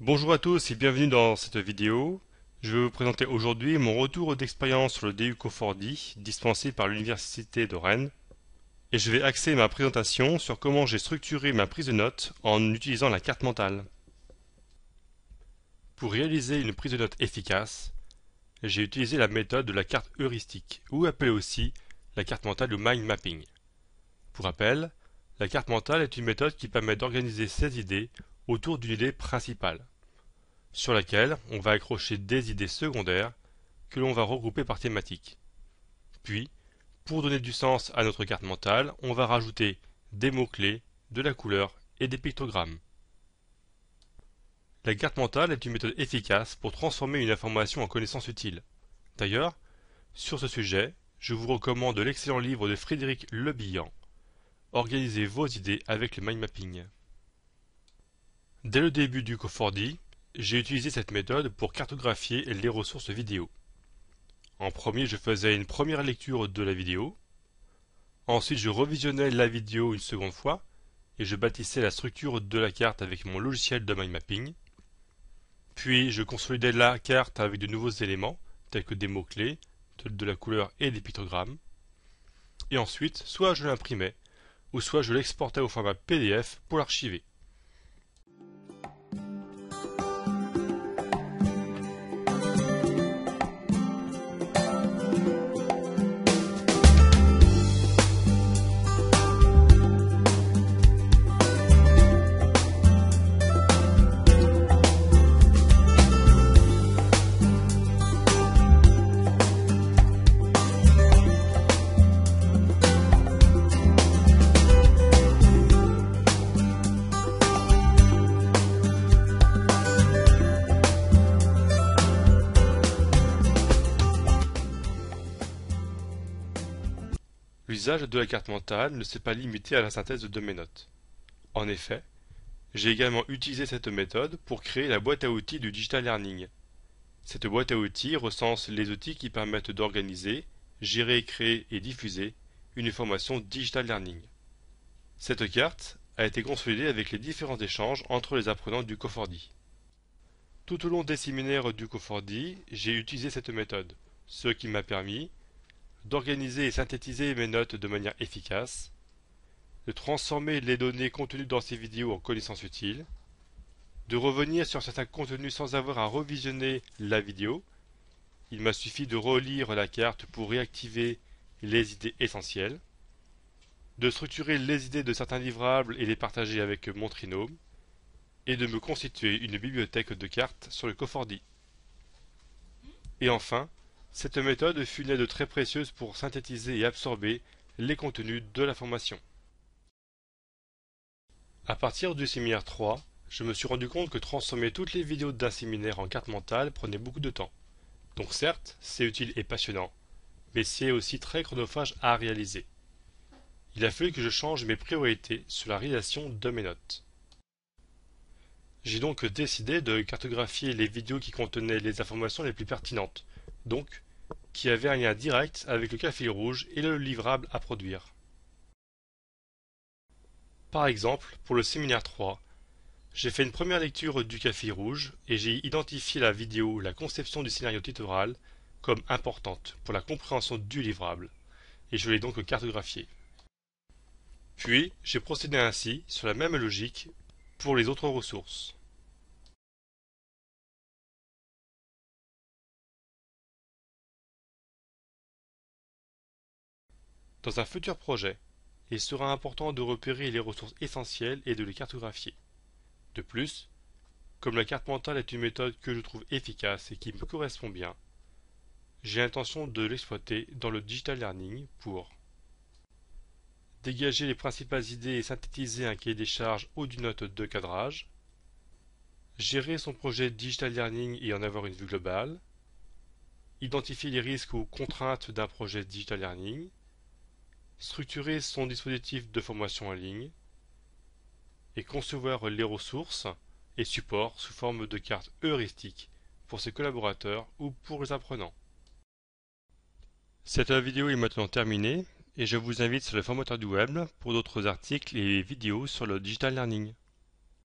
Bonjour à tous et bienvenue dans cette vidéo. Je vais vous présenter aujourd'hui mon retour d'expérience sur le DU Confordi dispensé par l'Université de Rennes et je vais axer ma présentation sur comment j'ai structuré ma prise de notes en utilisant la carte mentale. Pour réaliser une prise de notes efficace, j'ai utilisé la méthode de la carte heuristique ou appelée aussi la carte mentale ou mind mapping. Pour rappel, la carte mentale est une méthode qui permet d'organiser ses idées autour d'une idée principale, sur laquelle on va accrocher des idées secondaires que l'on va regrouper par thématique. Puis, pour donner du sens à notre carte mentale, on va rajouter des mots-clés, de la couleur et des pictogrammes. La carte mentale est une méthode efficace pour transformer une information en connaissance utile. D'ailleurs, sur ce sujet, je vous recommande l'excellent livre de Frédéric Lebillan, Organisez vos idées avec le mind mapping. Dès le début du Cofordi, j'ai utilisé cette méthode pour cartographier les ressources vidéo. En premier, je faisais une première lecture de la vidéo. Ensuite, je revisionnais la vidéo une seconde fois et je bâtissais la structure de la carte avec mon logiciel de mind mapping. Puis, je consolidais la carte avec de nouveaux éléments, tels que des mots-clés, de la couleur et des pictogrammes. Et ensuite, soit je l'imprimais, ou soit je l'exportais au format PDF pour l'archiver. l'usage de la carte mentale ne s'est pas limité à la synthèse de mes notes. En effet, j'ai également utilisé cette méthode pour créer la boîte à outils du digital learning. Cette boîte à outils recense les outils qui permettent d'organiser, gérer, créer et diffuser une formation digital learning. Cette carte a été consolidée avec les différents échanges entre les apprenants du Cofordi. Tout au long des séminaires du Cofordi, j'ai utilisé cette méthode, ce qui m'a permis d'organiser et synthétiser mes notes de manière efficace, de transformer les données contenues dans ces vidéos en connaissances utiles, de revenir sur certains contenus sans avoir à revisionner la vidéo. Il m'a suffi de relire la carte pour réactiver les idées essentielles, de structurer les idées de certains livrables et les partager avec mon trinôme, et de me constituer une bibliothèque de cartes sur le Cofordi. Et enfin, cette méthode fut une aide très précieuse pour synthétiser et absorber les contenus de la formation. À partir du séminaire 3, je me suis rendu compte que transformer toutes les vidéos d'un séminaire en carte mentale prenait beaucoup de temps. Donc certes, c'est utile et passionnant, mais c'est aussi très chronophage à réaliser. Il a fallu que je change mes priorités sur la réalisation de mes notes. J'ai donc décidé de cartographier les vidéos qui contenaient les informations les plus pertinentes, donc, qui avait un lien direct avec le café rouge et le livrable à produire. Par exemple, pour le séminaire 3, j'ai fait une première lecture du café rouge et j'ai identifié la vidéo La conception du scénario littoral » comme importante pour la compréhension du livrable, et je l'ai donc cartographié. Puis, j'ai procédé ainsi, sur la même logique, pour les autres ressources. Dans un futur projet, il sera important de repérer les ressources essentielles et de les cartographier. De plus, comme la carte mentale est une méthode que je trouve efficace et qui me correspond bien, j'ai l'intention de l'exploiter dans le digital learning pour dégager les principales idées et synthétiser un cahier des charges ou d'une note de cadrage, gérer son projet digital learning et en avoir une vue globale, identifier les risques ou contraintes d'un projet digital learning, structurer son dispositif de formation en ligne et concevoir les ressources et supports sous forme de cartes heuristiques pour ses collaborateurs ou pour les apprenants. Cette vidéo est maintenant terminée et je vous invite sur le formateur du web pour d'autres articles et vidéos sur le digital learning.